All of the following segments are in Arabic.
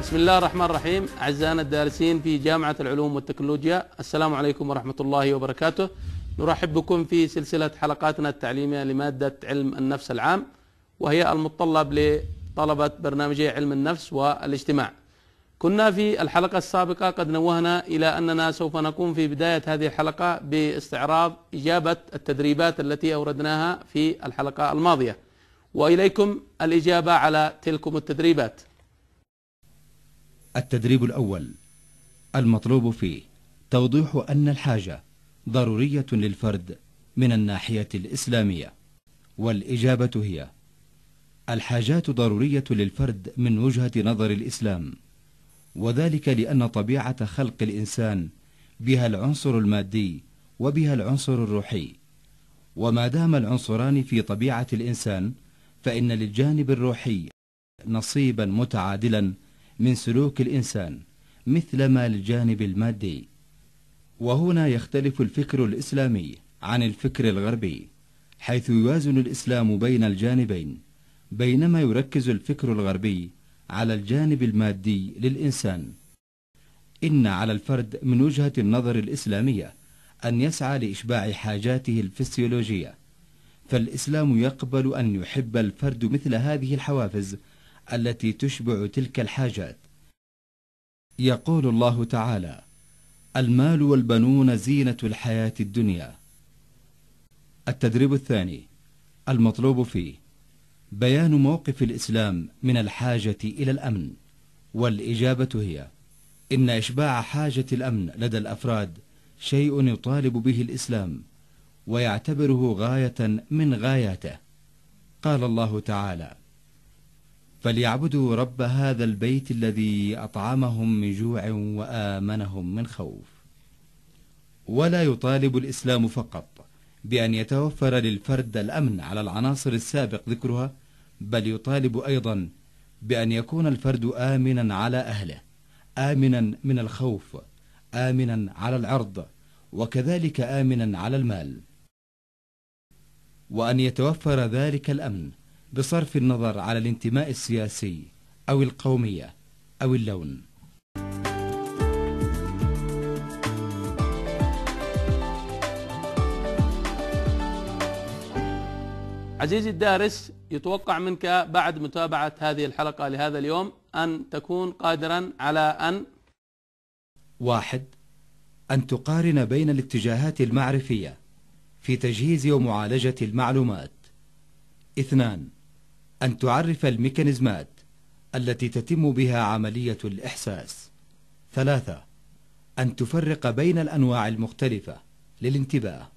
بسم الله الرحمن الرحيم أعزائنا الدارسين في جامعة العلوم والتكنولوجيا السلام عليكم ورحمة الله وبركاته نرحب بكم في سلسلة حلقاتنا التعليمية لمادة علم النفس العام وهي المتطلب لطلبة برنامجي علم النفس والاجتماع كنا في الحلقة السابقة قد نوهنا إلى أننا سوف نقوم في بداية هذه الحلقة باستعراض إجابة التدريبات التي أوردناها في الحلقة الماضية وإليكم الإجابة على تلكم التدريبات التدريب الأول المطلوب فيه توضيح أن الحاجة ضرورية للفرد من الناحية الإسلامية والإجابة هي الحاجات ضرورية للفرد من وجهة نظر الإسلام وذلك لأن طبيعة خلق الإنسان بها العنصر المادي وبها العنصر الروحي وما دام العنصران في طبيعة الإنسان فإن للجانب الروحي نصيبا متعادلا من سلوك الإنسان مثلما الجانب المادي وهنا يختلف الفكر الإسلامي عن الفكر الغربي حيث يوازن الإسلام بين الجانبين بينما يركز الفكر الغربي على الجانب المادي للإنسان إن على الفرد من وجهة النظر الإسلامية أن يسعى لإشباع حاجاته الفسيولوجية فالإسلام يقبل أن يحب الفرد مثل هذه الحوافز التي تشبع تلك الحاجات يقول الله تعالى المال والبنون زينة الحياة الدنيا التدريب الثاني المطلوب فيه بيان موقف الإسلام من الحاجة إلى الأمن والإجابة هي إن إشباع حاجة الأمن لدى الأفراد شيء يطالب به الإسلام ويعتبره غاية من غاياته قال الله تعالى فليعبدوا رب هذا البيت الذي أطعمهم من جوع وآمنهم من خوف ولا يطالب الإسلام فقط بأن يتوفر للفرد الأمن على العناصر السابق ذكرها بل يطالب أيضا بأن يكون الفرد آمنا على أهله آمنا من الخوف آمنا على العرض وكذلك آمنا على المال وأن يتوفر ذلك الأمن بصرف النظر على الانتماء السياسي أو القومية أو اللون عزيزي الدارس يتوقع منك بعد متابعة هذه الحلقة لهذا اليوم أن تكون قادرا على أن واحد أن تقارن بين الاتجاهات المعرفية في تجهيز ومعالجة المعلومات اثنان أن تعرف الميكانيزمات التي تتم بها عملية الإحساس ثلاثة أن تفرق بين الأنواع المختلفة للانتباه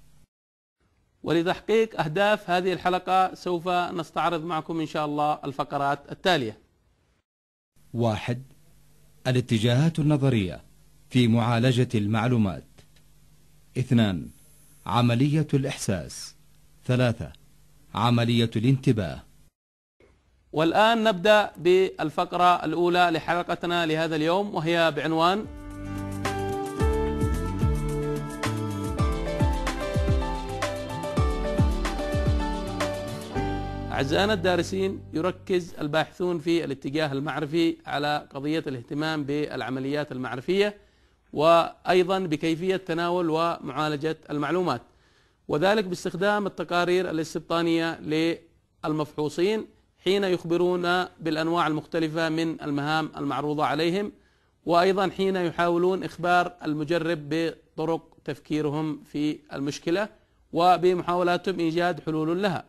ولتحقيق أهداف هذه الحلقة سوف نستعرض معكم إن شاء الله الفقرات التالية واحد الاتجاهات النظرية في معالجة المعلومات اثنان عملية الإحساس ثلاثة عملية الانتباه والآن نبدأ بالفقرة الأولى لحلقتنا لهذا اليوم وهي بعنوان أعزائنا الدارسين يركز الباحثون في الاتجاه المعرفي على قضية الاهتمام بالعمليات المعرفية وأيضا بكيفية تناول ومعالجة المعلومات وذلك باستخدام التقارير الاستبطانية للمفحوصين حين يخبرون بالأنواع المختلفة من المهام المعروضة عليهم وأيضا حين يحاولون إخبار المجرب بطرق تفكيرهم في المشكلة وبمحاولاتهم إيجاد حلول لها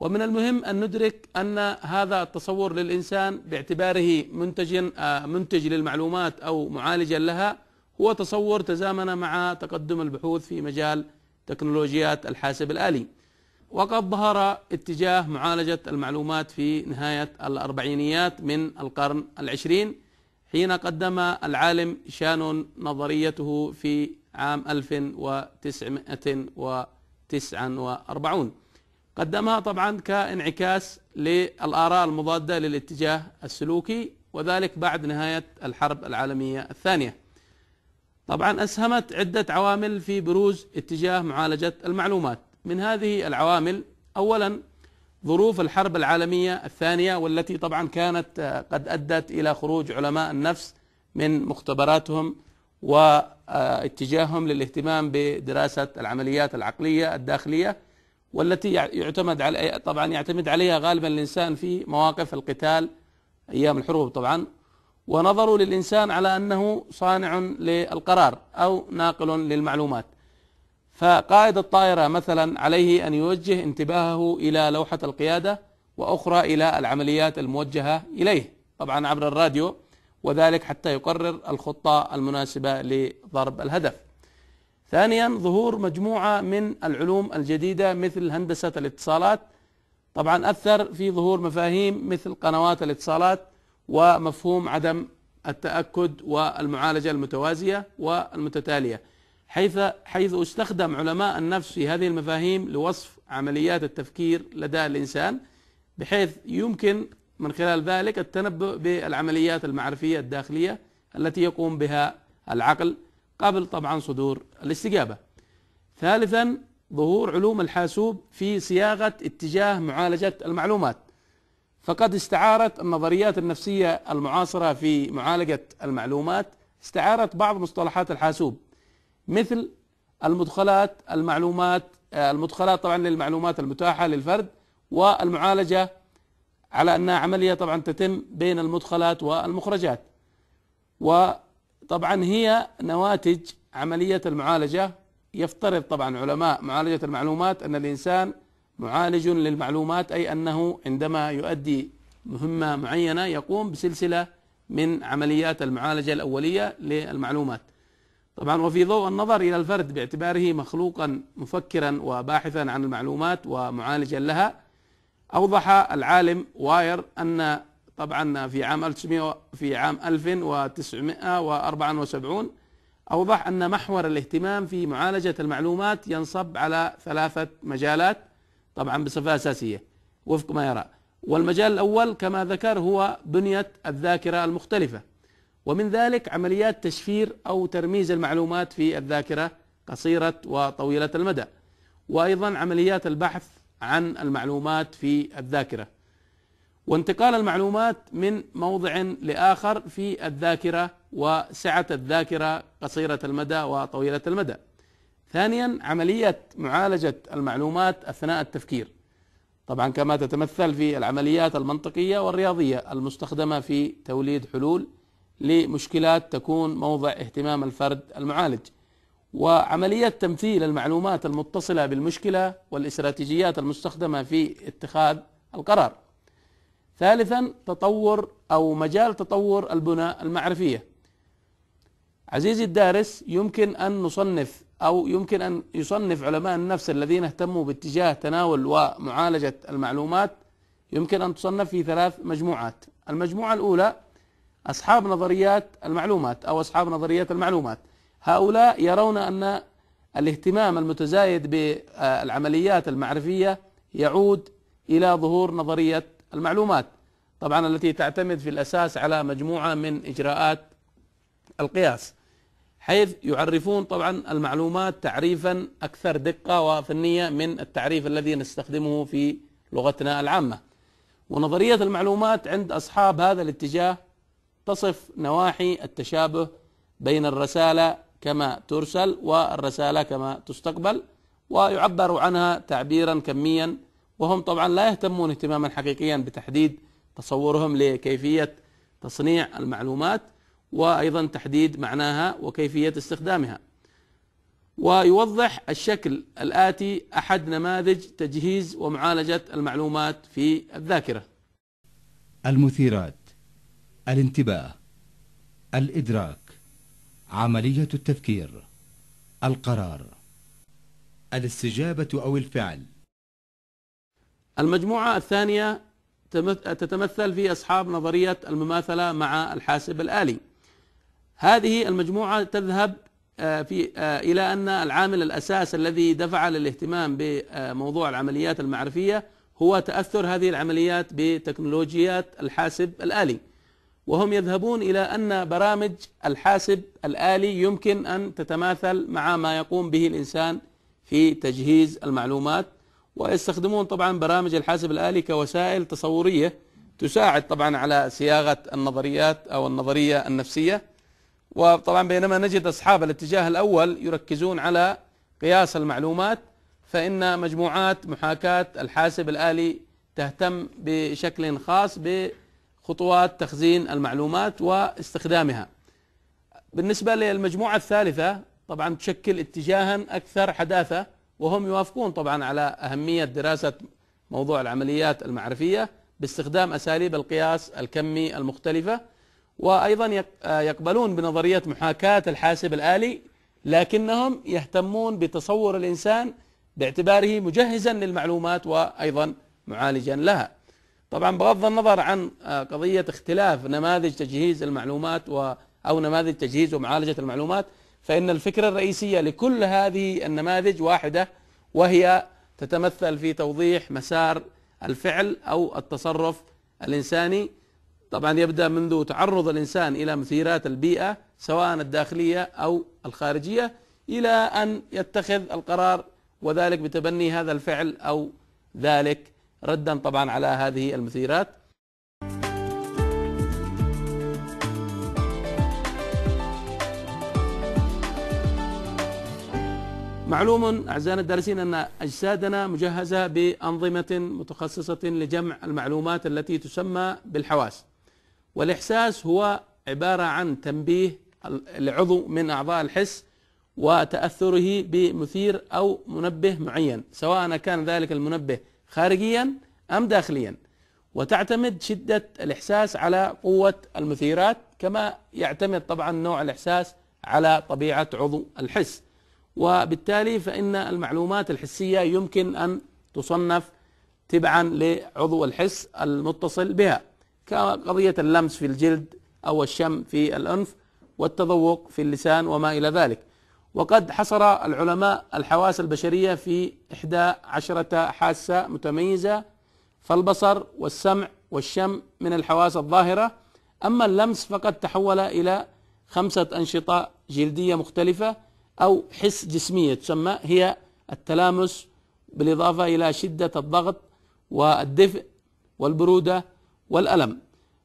ومن المهم أن ندرك أن هذا التصور للإنسان باعتباره منتج آه، منتج للمعلومات أو معالجا لها هو تصور تزامن مع تقدم البحوث في مجال تكنولوجيات الحاسب الآلي وقد ظهر اتجاه معالجة المعلومات في نهاية الأربعينيات من القرن العشرين حين قدم العالم شانون نظريته في عام 1949 قدمها طبعا كانعكاس للآراء المضادة للاتجاه السلوكي وذلك بعد نهاية الحرب العالمية الثانية طبعا أسهمت عدة عوامل في بروز اتجاه معالجة المعلومات من هذه العوامل أولا ظروف الحرب العالمية الثانية والتي طبعا كانت آه، قد أدت إلى خروج علماء النفس من مختبراتهم واتجاههم للاهتمام بدراسة العمليات العقلية الداخلية والتي يعتمد على طبعا يعتمد عليها غالبا الإنسان في مواقف القتال أيام الحروب طبعا ونظروا للإنسان على أنه صانع للقرار أو ناقل للمعلومات فقائد الطائرة مثلا عليه أن يوجه انتباهه إلى لوحة القيادة وأخرى إلى العمليات الموجهة إليه طبعا عبر الراديو وذلك حتى يقرر الخطة المناسبة لضرب الهدف ثانيا ظهور مجموعة من العلوم الجديدة مثل هندسة الاتصالات طبعا أثر في ظهور مفاهيم مثل قنوات الاتصالات ومفهوم عدم التأكد والمعالجة المتوازية والمتتالية حيث حيث استخدم علماء النفس في هذه المفاهيم لوصف عمليات التفكير لدى الانسان بحيث يمكن من خلال ذلك التنبؤ بالعمليات المعرفيه الداخليه التي يقوم بها العقل قبل طبعا صدور الاستجابه. ثالثا ظهور علوم الحاسوب في صياغه اتجاه معالجه المعلومات. فقد استعارت النظريات النفسيه المعاصره في معالجه المعلومات استعارت بعض مصطلحات الحاسوب مثل المدخلات المعلومات آه، المدخلات طبعا للمعلومات المتاحة للفرد والمعالجة على أنها عملية طبعا تتم بين المدخلات والمخرجات وطبعا هي نواتج عملية المعالجة يفترض طبعا علماء معالجة المعلومات أن الإنسان معالج للمعلومات أي أنه عندما يؤدي مهمة معينة يقوم بسلسلة من عمليات المعالجة الأولية للمعلومات طبعا وفي ضوء النظر إلى الفرد باعتباره مخلوقا مفكرا وباحثا عن المعلومات ومعالجا لها أوضح العالم واير أن طبعا في عام 1900 في عام 1974 أوضح أن محور الاهتمام في معالجة المعلومات ينصب على ثلاثة مجالات طبعا بصفة أساسية وفق ما يرى والمجال الأول كما ذكر هو بنية الذاكرة المختلفة ومن ذلك عمليات تشفير أو ترميز المعلومات في الذاكرة قصيرة وطويلة المدى وأيضا عمليات البحث عن المعلومات في الذاكرة وانتقال المعلومات من موضع لآخر في الذاكرة وسعة الذاكرة قصيرة المدى وطويلة المدى ثانيا عملية معالجة المعلومات أثناء التفكير طبعا كما تتمثل في العمليات المنطقية والرياضية المستخدمة في توليد حلول لمشكلات تكون موضع اهتمام الفرد المعالج وعملية تمثيل المعلومات المتصلة بالمشكلة والاستراتيجيات المستخدمة في اتخاذ القرار ثالثا تطور أو مجال تطور البنى المعرفية عزيزي الدارس يمكن أن نصنف أو يمكن أن يصنف علماء النفس الذين اهتموا باتجاه تناول ومعالجة المعلومات يمكن أن تصنف في ثلاث مجموعات المجموعة الأولى أصحاب نظريات المعلومات أو أصحاب نظريات المعلومات هؤلاء يرون أن الاهتمام المتزايد بالعمليات المعرفية يعود إلى ظهور نظرية المعلومات طبعا التي تعتمد في الأساس على مجموعة من إجراءات القياس حيث يعرفون طبعا المعلومات تعريفا أكثر دقة وفنية من التعريف الذي نستخدمه في لغتنا العامة ونظرية المعلومات عند أصحاب هذا الاتجاه تصف نواحي التشابه بين الرسالة كما ترسل والرسالة كما تستقبل ويعبر عنها تعبيرا كميا وهم طبعا لا يهتمون اهتماما حقيقيا بتحديد تصورهم لكيفية تصنيع المعلومات وايضا تحديد معناها وكيفيه استخدامها. ويوضح الشكل الاتي احد نماذج تجهيز ومعالجه المعلومات في الذاكره. المثيرات الانتباه الإدراك عملية التفكير القرار الاستجابة أو الفعل المجموعة الثانية تتمثل في أصحاب نظرية المماثلة مع الحاسب الآلي هذه المجموعة تذهب آه، في آه، إلى أن العامل الأساس الذي دفع للاهتمام بموضوع العمليات المعرفية هو تأثر هذه العمليات بتكنولوجيات الحاسب الآلي وهم يذهبون إلى أن برامج الحاسب الآلي يمكن أن تتماثل مع ما يقوم به الإنسان في تجهيز المعلومات ويستخدمون طبعا برامج الحاسب الآلي كوسائل تصورية تساعد طبعا على صياغة النظريات أو النظرية النفسية وطبعا بينما نجد أصحاب الاتجاه الأول يركزون على قياس المعلومات فإن مجموعات محاكاة الحاسب الآلي تهتم بشكل خاص ب خطوات تخزين المعلومات واستخدامها بالنسبة للمجموعة الثالثة طبعا تشكل اتجاها أكثر حداثة وهم يوافقون طبعا على أهمية دراسة موضوع العمليات المعرفية باستخدام أساليب القياس الكمي المختلفة وأيضا يقبلون بنظرية محاكاة الحاسب الآلي لكنهم يهتمون بتصور الإنسان باعتباره مجهزا للمعلومات وأيضا معالجا لها طبعا بغض النظر عن آه، قضية اختلاف نماذج تجهيز المعلومات و أو نماذج تجهيز ومعالجة المعلومات فإن الفكرة الرئيسية لكل هذه النماذج واحدة وهي تتمثل في توضيح مسار الفعل أو التصرف الإنساني طبعا يبدأ منذ تعرض الإنسان إلى مثيرات البيئة سواء الداخلية أو الخارجية إلى أن يتخذ القرار وذلك بتبني هذا الفعل أو ذلك ردا طبعا على هذه المثيرات معلوم أعزائنا الدارسين أن أجسادنا مجهزة بأنظمة متخصصة لجمع المعلومات التي تسمى بالحواس والإحساس هو عبارة عن تنبيه لعضو من أعضاء الحس وتأثره بمثير أو منبه معين سواء كان ذلك المنبه خارجيا أم داخليا وتعتمد شدة الإحساس على قوة المثيرات كما يعتمد طبعا نوع الإحساس على طبيعة عضو الحس وبالتالي فإن المعلومات الحسية يمكن أن تصنف تبعا لعضو الحس المتصل بها كقضية اللمس في الجلد أو الشم في الأنف والتذوق في اللسان وما إلى ذلك وقد حصر العلماء الحواس البشرية في إحدى عشرة حاسة متميزة فالبصر والسمع والشم من الحواس الظاهرة أما اللمس فقد تحول إلى خمسة أنشطة جلدية مختلفة أو حس جسمية تسمى هي التلامس بالإضافة إلى شدة الضغط والدفء والبرودة والألم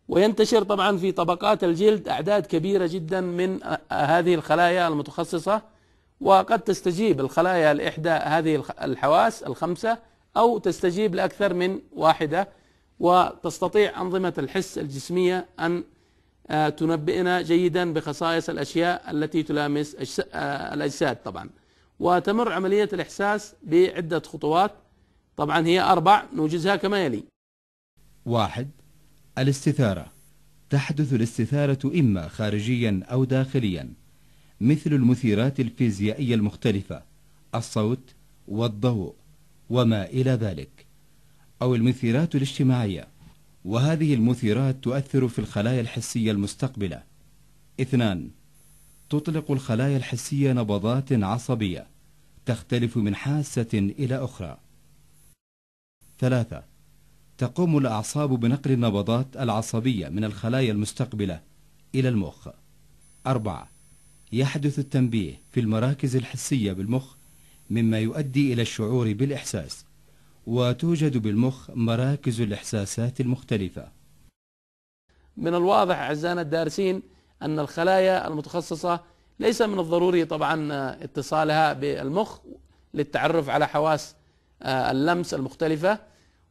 وينتشر طبعا في طبقات الجلد أعداد كبيرة جدا من هذه الخلايا المتخصصة وقد تستجيب الخلايا لإحدى هذه الحواس الخمسة أو تستجيب لأكثر من واحدة وتستطيع أنظمة الحس الجسمية أن آه، تنبئنا جيدا بخصائص الأشياء التي تلامس آه، الأجساد طبعا وتمر عملية الإحساس بعدة خطوات طبعا هي أربع نوجزها كما يلي واحد الاستثارة تحدث الاستثارة إما خارجيا أو داخليا مثل المثيرات الفيزيائية المختلفة الصوت والضوء وما إلى ذلك أو المثيرات الاجتماعية وهذه المثيرات تؤثر في الخلايا الحسية المستقبلة اثنان تطلق الخلايا الحسية نبضات عصبية تختلف من حاسة إلى أخرى ثلاثة تقوم الأعصاب بنقل النبضات العصبية من الخلايا المستقبلة إلى المخ أربعة يحدث التنبيه في المراكز الحسية بالمخ مما يؤدي إلى الشعور بالإحساس وتوجد بالمخ مراكز الإحساسات المختلفة من الواضح أعزائنا الدارسين أن الخلايا المتخصصة ليس من الضروري طبعا آه، اتصالها بالمخ للتعرف على حواس آه، اللمس المختلفة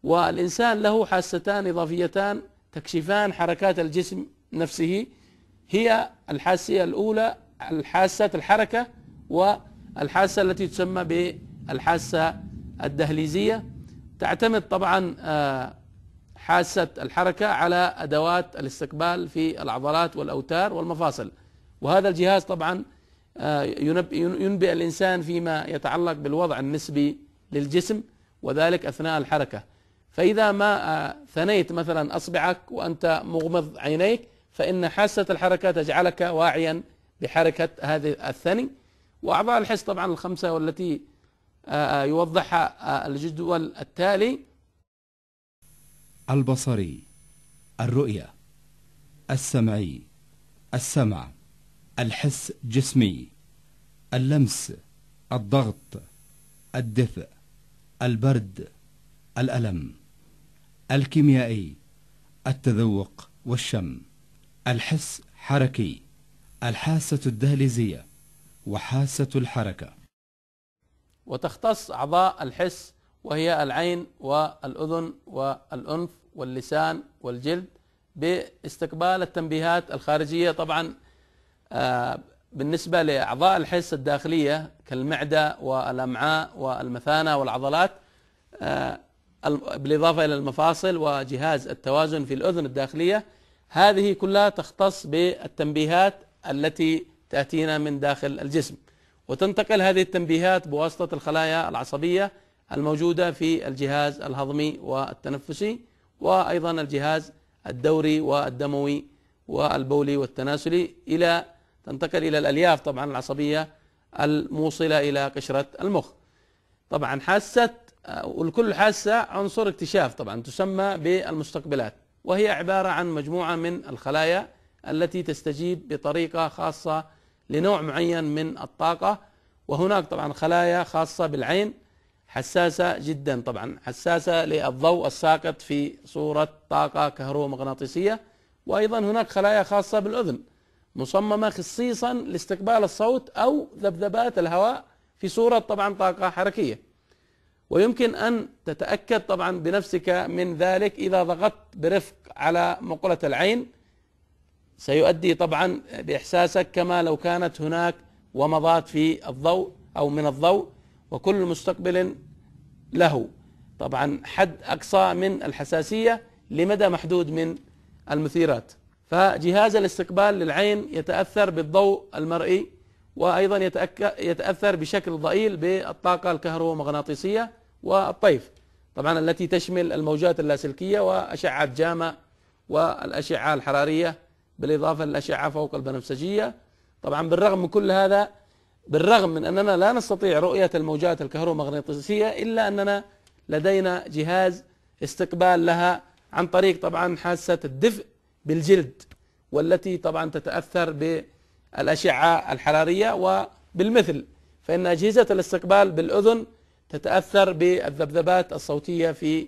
والإنسان له حاستان إضافيتان تكشفان حركات الجسم نفسه هي الحاسية الأولى الحاسة الحركة والحاسة التي تسمى بالحاسة الدهليزية تعتمد طبعا آه، حاسة الحركة على أدوات الاستقبال في العضلات والأوتار والمفاصل وهذا الجهاز طبعا آه، ينبئ الإنسان فيما يتعلق بالوضع النسبي للجسم وذلك أثناء الحركة فإذا ما آه، ثنيت مثلا أصبعك وأنت مغمض عينيك فإن حاسة الحركة تجعلك واعيا بحركة هذا الثني وأعضاء الحس طبعا الخمسة والتي آه، آه، يوضحها آه، الجدول التالي البصري الرؤية السمعي السمع الحس جسمي اللمس الضغط الدفء البرد الألم الكيميائي التذوق والشم الحس حركي الحاسة الدهليزية وحاسة الحركة وتختص أعضاء الحس وهي العين والأذن والأنف واللسان والجلد باستقبال التنبيهات الخارجية طبعا آه، بالنسبة لأعضاء الحس الداخلية كالمعدة والأمعاء والمثانة والعضلات آه، بالإضافة إلى المفاصل وجهاز التوازن في الأذن الداخلية هذه كلها تختص بالتنبيهات التي تأتينا من داخل الجسم وتنتقل هذه التنبيهات بواسطة الخلايا العصبية الموجودة في الجهاز الهضمي والتنفسي وأيضا الجهاز الدوري والدموي والبولي والتناسلي إلى تنتقل إلى الألياف طبعا العصبية الموصلة إلى قشرة المخ طبعا حاسة والكل آه، حاسة عنصر اكتشاف طبعا تسمى بالمستقبلات وهي عبارة عن مجموعة من الخلايا التي تستجيب بطريقة خاصة لنوع معين من الطاقة وهناك طبعا خلايا خاصة بالعين حساسة جدا طبعا حساسة للضوء الساقط في صورة طاقة كهرومغناطيسية وأيضا هناك خلايا خاصة بالأذن مصممة خصيصا لاستقبال الصوت أو ذبذبات الهواء في صورة طبعا طاقة حركية ويمكن أن تتأكد طبعا بنفسك من ذلك إذا ضغطت برفق على مقلة العين سيؤدي طبعا باحساسك كما لو كانت هناك ومضات في الضوء او من الضوء وكل مستقبل له طبعا حد اقصى من الحساسيه لمدى محدود من المثيرات فجهاز الاستقبال للعين يتاثر بالضوء المرئي وايضا يتاثر بشكل ضئيل بالطاقه الكهرومغناطيسيه والطيف طبعا التي تشمل الموجات اللاسلكيه واشعه جاما والاشعه الحراريه بالإضافة للأشعة فوق البنفسجية طبعا بالرغم من كل هذا بالرغم من أننا لا نستطيع رؤية الموجات الكهرومغناطيسية إلا أننا لدينا جهاز استقبال لها عن طريق طبعا حاسة الدفء بالجلد والتي طبعا تتأثر بالأشعة الحرارية وبالمثل فإن أجهزة الاستقبال بالأذن تتأثر بالذبذبات الصوتية في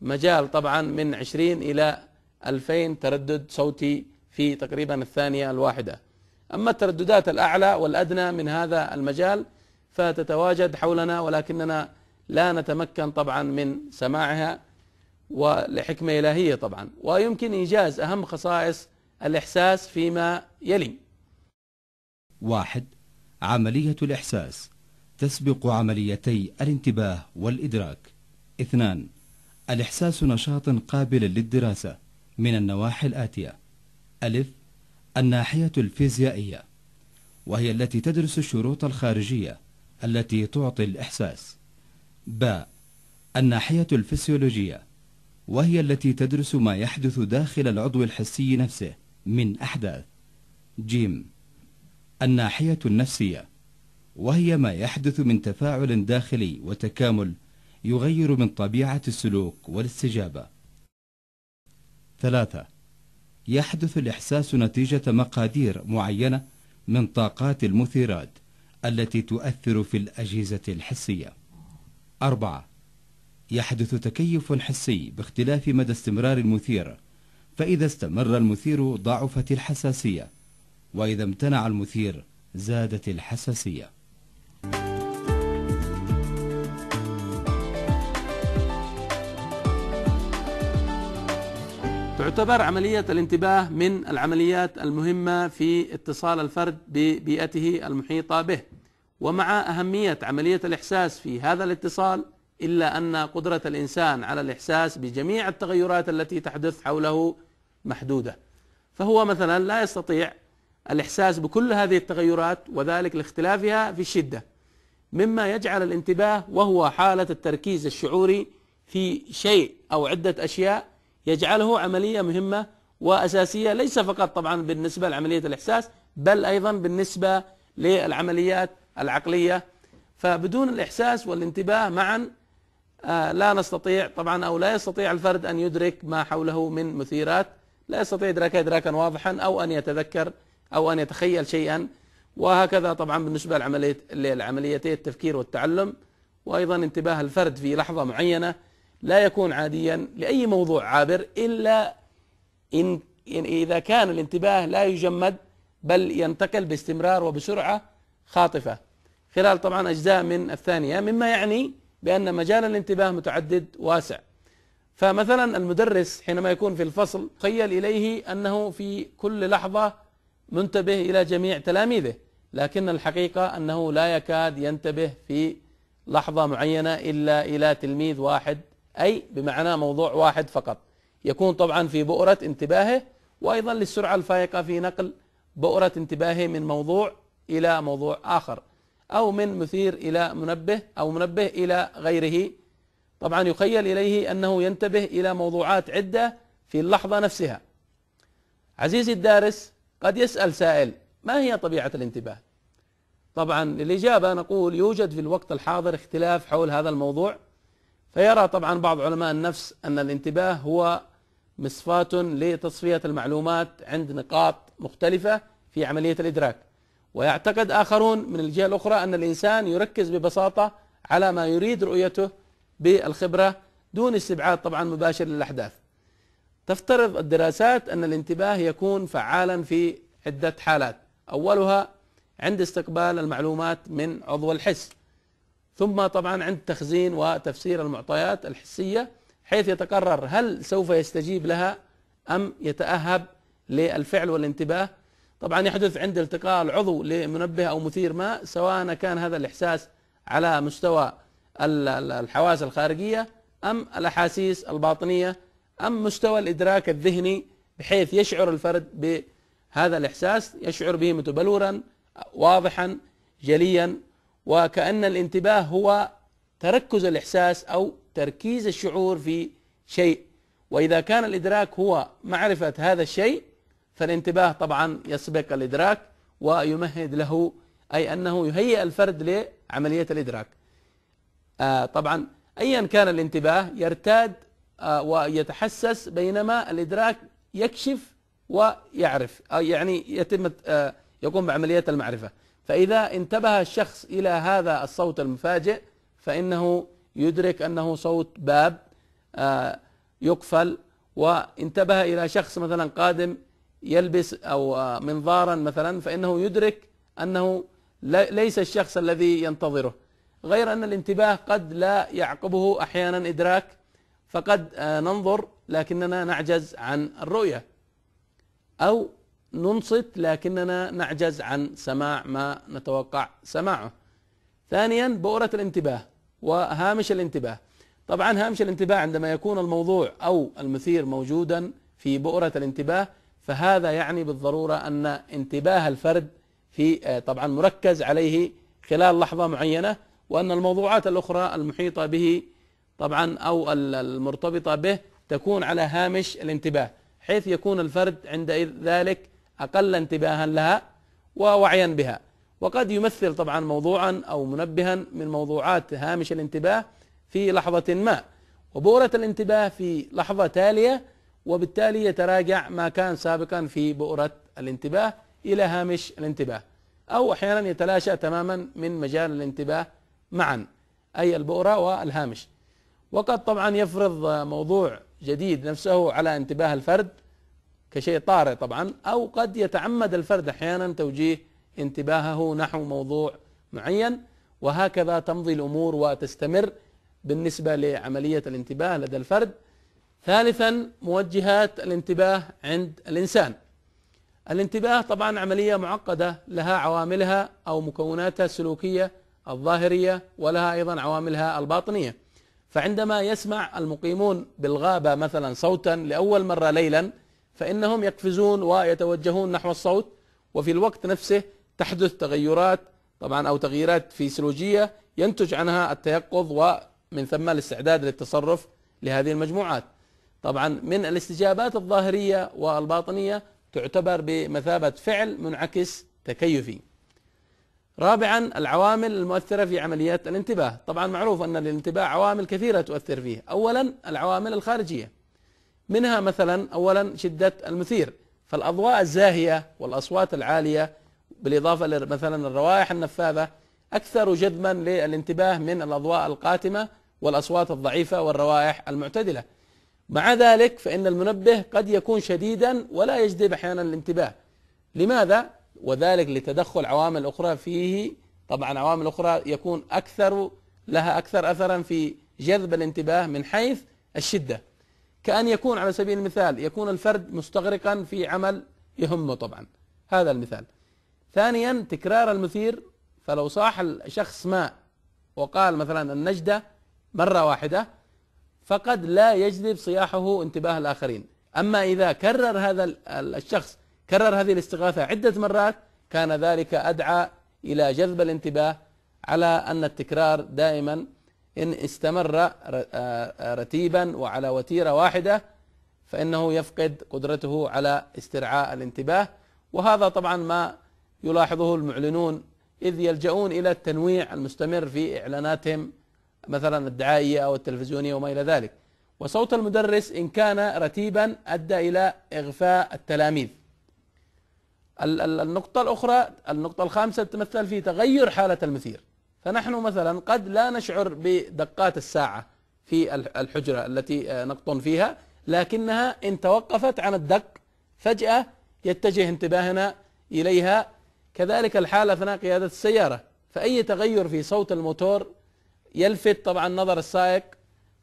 مجال طبعا من 20 إلى 2000 تردد صوتي في تقريبا الثانية الواحدة أما الترددات الأعلى والأدنى من هذا المجال فتتواجد حولنا ولكننا لا نتمكن طبعا من سماعها ولحكمة إلهية طبعا ويمكن إيجاز أهم خصائص الإحساس فيما يلي واحد عملية الإحساس تسبق عمليتي الانتباه والإدراك اثنان الإحساس نشاط قابل للدراسة من النواحي الآتية ألف الناحية الفيزيائية وهي التي تدرس الشروط الخارجية التي تعطي الإحساس ب الناحية الفسيولوجية وهي التي تدرس ما يحدث داخل العضو الحسي نفسه من أحداث جيم الناحية النفسية وهي ما يحدث من تفاعل داخلي وتكامل يغير من طبيعة السلوك والاستجابة ثلاثة يحدث الإحساس نتيجة مقادير معينة من طاقات المثيرات التي تؤثر في الأجهزة الحسية. 4. يحدث تكيف حسي باختلاف مدى استمرار المثير، فإذا استمر المثير ضعفت الحساسية، وإذا امتنع المثير زادت الحساسية. تعتبر عملية الانتباه من العمليات المهمة في اتصال الفرد ببيئته المحيطة به ومع أهمية عملية الإحساس في هذا الاتصال إلا أن قدرة الإنسان على الإحساس بجميع التغيرات التي تحدث حوله محدودة فهو مثلا لا يستطيع الإحساس بكل هذه التغيرات وذلك لاختلافها في الشدة مما يجعل الانتباه وهو حالة التركيز الشعوري في شيء أو عدة أشياء يجعله عملية مهمة وأساسية ليس فقط طبعا بالنسبة لعملية الإحساس بل أيضا بالنسبة للعمليات العقلية فبدون الإحساس والانتباه معا آه، لا نستطيع طبعا أو لا يستطيع الفرد أن يدرك ما حوله من مثيرات لا يستطيع إدراكها إدراكا واضحا أو أن يتذكر أو أن يتخيل شيئا وهكذا طبعا بالنسبة لعمليتي التفكير والتعلم وأيضا انتباه الفرد في لحظة معينة لا يكون عاديا لأي موضوع عابر إلا إن إذا كان الانتباه لا يجمد بل ينتقل باستمرار وبسرعة خاطفة خلال طبعا أجزاء من الثانية مما يعني بأن مجال الانتباه متعدد واسع فمثلا المدرس حينما يكون في الفصل خيل إليه أنه في كل لحظة منتبه إلى جميع تلاميذه لكن الحقيقة أنه لا يكاد ينتبه في لحظة معينة إلا إلى تلميذ واحد أي بمعنى موضوع واحد فقط يكون طبعا في بؤرة انتباهه وأيضا للسرعة الفائقة في نقل بؤرة انتباهه من موضوع إلى موضوع آخر أو من مثير إلى منبه أو منبه إلى غيره طبعا يخيل إليه أنه ينتبه إلى موضوعات عدة في اللحظة نفسها عزيزي الدارس قد يسأل سائل ما هي طبيعة الانتباه؟ طبعا للإجابة نقول يوجد في الوقت الحاضر اختلاف حول هذا الموضوع فيرى طبعا بعض علماء النفس أن الانتباه هو مصفاة لتصفية المعلومات عند نقاط مختلفة في عملية الإدراك ويعتقد آخرون من الجهة الأخرى أن الإنسان يركز ببساطة على ما يريد رؤيته بالخبرة دون استبعاد طبعا مباشر للأحداث تفترض الدراسات أن الانتباه يكون فعالا في عدة حالات أولها عند استقبال المعلومات من عضو الحس ثم طبعا عند تخزين وتفسير المعطيات الحسية حيث يتقرر هل سوف يستجيب لها أم يتأهب للفعل والانتباه طبعا يحدث عند التقاء العضو لمنبه أو مثير ما سواء كان هذا الإحساس على مستوى الحواس الخارجية أم الأحاسيس الباطنية أم مستوى الإدراك الذهني بحيث يشعر الفرد بهذا الإحساس يشعر به متبلورا واضحا جليا وكأن الانتباه هو تركز الإحساس أو تركيز الشعور في شيء وإذا كان الإدراك هو معرفة هذا الشيء فالانتباه طبعا يسبق الإدراك ويمهد له أي أنه يهيئ الفرد لعملية الإدراك آه طبعا أيا كان الانتباه يرتاد آه ويتحسس بينما الإدراك يكشف ويعرف أو يعني يتم آه يقوم بعملية المعرفة فإذا انتبه الشخص إلى هذا الصوت المفاجئ فإنه يدرك أنه صوت باب آه، يقفل وانتبه إلى شخص مثلا قادم يلبس أو آه، منظارا مثلا فإنه يدرك أنه ليس الشخص الذي ينتظره غير أن الانتباه قد لا يعقبه أحيانا إدراك فقد آه، ننظر لكننا نعجز عن الرؤية أو ننصت لكننا نعجز عن سماع ما نتوقع سماعه ثانيا بؤرة الانتباه وهامش الانتباه طبعا هامش الانتباه عندما يكون الموضوع أو المثير موجودا في بؤرة الانتباه فهذا يعني بالضرورة أن انتباه الفرد في آه، طبعا مركز عليه خلال لحظة معينة وأن الموضوعات الأخرى المحيطة به طبعا أو المرتبطة به تكون على هامش الانتباه حيث يكون الفرد عند ذلك أقل انتباها لها ووعيا بها وقد يمثل طبعا موضوعا أو منبها من موضوعات هامش الانتباه في لحظة ما وبؤرة الانتباه في لحظة تالية وبالتالي يتراجع ما كان سابقا في بؤرة الانتباه إلى هامش الانتباه أو أحيانا يتلاشى تماما من مجال الانتباه معا أي البؤرة والهامش وقد طبعا يفرض موضوع جديد نفسه على انتباه الفرد كشيء طارئ طبعا أو قد يتعمد الفرد أحيانا توجيه انتباهه نحو موضوع معين وهكذا تمضي الأمور وتستمر بالنسبة لعملية الانتباه لدى الفرد ثالثا موجهات الانتباه عند الإنسان الانتباه طبعا عملية معقدة لها عواملها أو مكوناتها السلوكية الظاهرية ولها أيضا عواملها الباطنية فعندما يسمع المقيمون بالغابة مثلا صوتا لأول مرة ليلا فإنهم يقفزون ويتوجهون نحو الصوت وفي الوقت نفسه تحدث تغيرات طبعا أو تغييرات فيسيولوجية ينتج عنها التيقظ ومن ثم الاستعداد للتصرف لهذه المجموعات طبعا من الاستجابات الظاهرية والباطنية تعتبر بمثابة فعل منعكس تكيفي رابعا العوامل المؤثرة في عمليات الانتباه طبعا معروف أن للانتباه عوامل كثيرة تؤثر فيه أولا العوامل الخارجية منها مثلا أولا شدة المثير فالأضواء الزاهية والأصوات العالية بالإضافة مثلا الروائح النفاذة أكثر جذبا للانتباه من الأضواء القاتمة والأصوات الضعيفة والروائح المعتدلة مع ذلك فإن المنبه قد يكون شديدا ولا يجذب أحيانا الانتباه لماذا؟ وذلك لتدخل عوامل أخرى فيه طبعا عوامل أخرى يكون أكثر لها أكثر أثرا في جذب الانتباه من حيث الشدة كأن يكون على سبيل المثال يكون الفرد مستغرقا في عمل يهمه طبعا هذا المثال ثانيا تكرار المثير فلو صاح شخص ما وقال مثلا النجدة مرة واحدة فقد لا يجذب صياحه انتباه الآخرين أما إذا كرر هذا الشخص كرر هذه الاستغاثة عدة مرات كان ذلك أدعى إلى جذب الانتباه على أن التكرار دائما إن استمر آه، آه، رتيبا وعلى وتيرة واحدة فإنه يفقد قدرته على استرعاء الانتباه وهذا طبعا ما يلاحظه المعلنون إذ يلجؤون إلى التنويع المستمر في إعلاناتهم مثلا الدعائية أو التلفزيونية وما إلى ذلك وصوت المدرس إن كان رتيبا أدى إلى إغفاء التلاميذ النقطة الأخرى النقطة الخامسة تتمثل في تغير حالة المثير فنحن مثلا قد لا نشعر بدقات الساعة في الحجرة التي آه، نقطن فيها لكنها إن توقفت عن الدق فجأة يتجه انتباهنا إليها كذلك الحال أثناء قيادة السيارة فأي تغير في صوت الموتور يلفت طبعا نظر السائق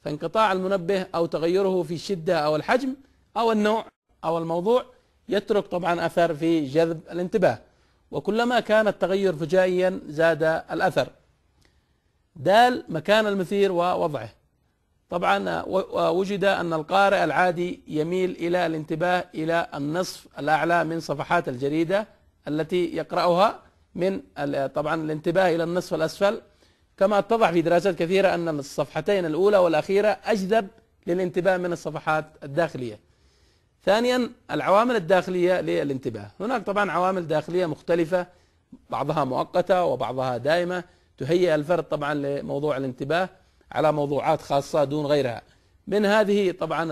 فانقطاع المنبه أو تغيره في الشدة أو الحجم أو النوع أو الموضوع يترك طبعا أثر في جذب الانتباه وكلما كان التغير فجائيا زاد الأثر دال مكان المثير ووضعه طبعا آه، آه، وجد أن القارئ العادي يميل إلى الانتباه إلى النصف الأعلى من صفحات الجريدة التي يقرأها من آه، طبعا الانتباه إلى النصف الأسفل كما اتضح في دراسات كثيرة أن الصفحتين الأولى والأخيرة أجذب للانتباه من الصفحات الداخلية ثانيا العوامل الداخلية للانتباه هناك طبعا عوامل داخلية مختلفة بعضها مؤقتة وبعضها دائمة تهيئ الفرد طبعا لموضوع الانتباه على موضوعات خاصة دون غيرها من هذه طبعا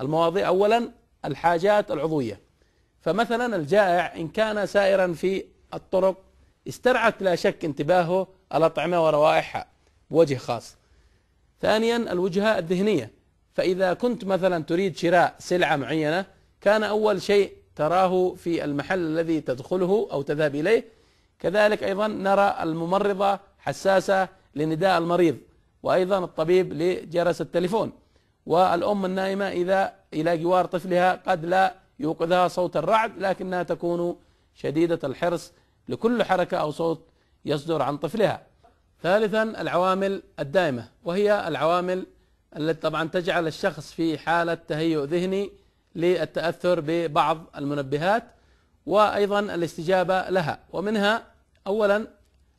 المواضيع أولا الحاجات العضوية فمثلا الجائع إن كان سائرا في الطرق استرعت لا شك انتباهه الأطعمة وروائحها بوجه خاص ثانيا الوجهة الذهنية فإذا كنت مثلا تريد شراء سلعة معينة كان أول شيء تراه في المحل الذي تدخله أو تذهب إليه كذلك أيضا نرى الممرضة حساسة لنداء المريض وأيضا الطبيب لجرس التليفون والأم النائمة إذا إلى جوار طفلها قد لا يوقظها صوت الرعد لكنها تكون شديدة الحرص لكل حركة أو صوت يصدر عن طفلها ثالثا العوامل الدائمة وهي العوامل التي طبعا تجعل الشخص في حالة تهيؤ ذهني للتأثر ببعض المنبهات وايضا الاستجابه لها ومنها اولا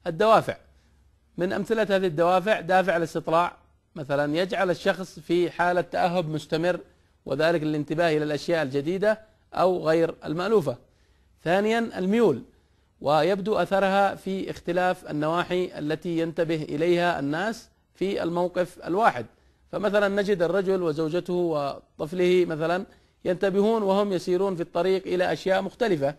الدوافع من امثله هذه الدوافع دافع الاستطلاع مثلا يجعل الشخص في حاله تاهب مستمر وذلك للانتباه الى الاشياء الجديده او غير المالوفه. ثانيا الميول ويبدو اثرها في اختلاف النواحي التي ينتبه اليها الناس في الموقف الواحد. فمثلا نجد الرجل وزوجته وطفله مثلا ينتبهون وهم يسيرون في الطريق إلى أشياء مختلفة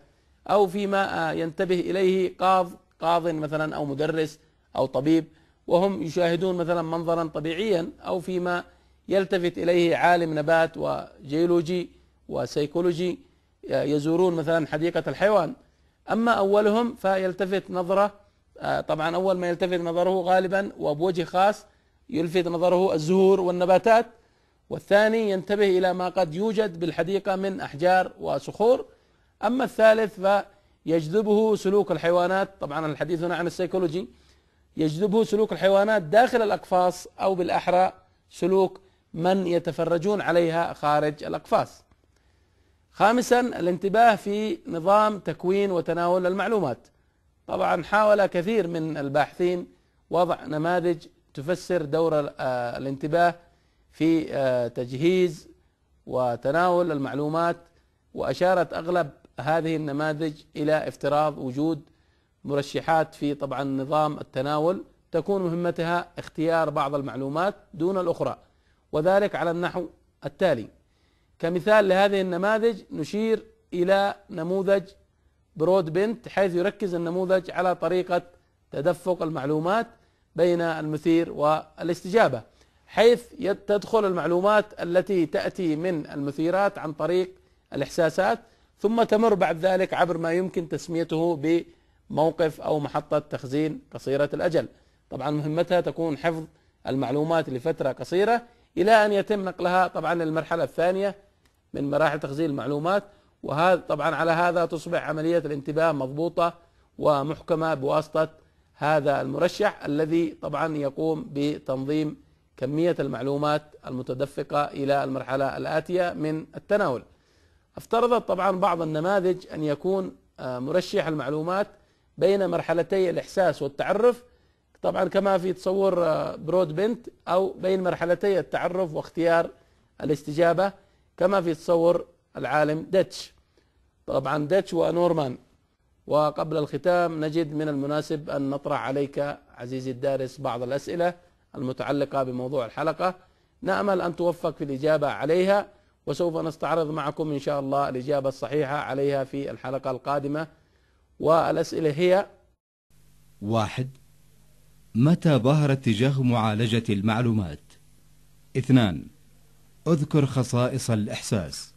أو فيما ينتبه إليه قاض قاض مثلا أو مدرس أو طبيب وهم يشاهدون مثلا منظرا طبيعيا أو فيما يلتفت إليه عالم نبات وجيولوجي وسيكولوجي يزورون مثلا حديقة الحيوان أما أولهم فيلتفت نظرة طبعا أول ما يلتفت نظره غالبا وبوجه خاص يلفت نظره الزهور والنباتات والثاني ينتبه إلى ما قد يوجد بالحديقة من أحجار وصخور أما الثالث فيجذبه سلوك الحيوانات طبعا الحديث هنا عن السيكولوجي يجذبه سلوك الحيوانات داخل الأقفاص أو بالأحرى سلوك من يتفرجون عليها خارج الأقفاص خامسا الانتباه في نظام تكوين وتناول المعلومات طبعا حاول كثير من الباحثين وضع نماذج تفسر دور آه، الانتباه في آه، تجهيز وتناول المعلومات واشارت اغلب هذه النماذج الى افتراض وجود مرشحات في طبعا نظام التناول تكون مهمتها اختيار بعض المعلومات دون الاخرى وذلك على النحو التالي كمثال لهذه النماذج نشير الى نموذج برود بنت حيث يركز النموذج على طريقه تدفق المعلومات بين المثير والاستجابه حيث تدخل المعلومات التي تأتي من المثيرات عن طريق الإحساسات ثم تمر بعد ذلك عبر ما يمكن تسميته بموقف أو محطة تخزين قصيرة الأجل طبعا مهمتها تكون حفظ المعلومات لفترة قصيرة إلى أن يتم نقلها طبعا للمرحلة الثانية من مراحل تخزين المعلومات وهذا طبعا على هذا تصبح عملية الانتباه مضبوطة ومحكمة بواسطة هذا المرشح الذي طبعا يقوم بتنظيم كمية المعلومات المتدفقة إلى المرحلة الآتية من التناول افترضت طبعا بعض النماذج أن يكون آه، مرشح المعلومات بين مرحلتي الإحساس والتعرف طبعا كما في تصور آه، برود بنت أو بين مرحلتي التعرف واختيار الاستجابة كما في تصور العالم ديتش طبعا ديتش ونورمان وقبل الختام نجد من المناسب أن نطرح عليك عزيزي الدارس بعض الأسئلة المتعلقة بموضوع الحلقة نأمل أن توفق في الإجابة عليها وسوف نستعرض معكم إن شاء الله الإجابة الصحيحة عليها في الحلقة القادمة والأسئلة هي واحد متى ظهر اتجاه معالجة المعلومات؟ اثنان اذكر خصائص الإحساس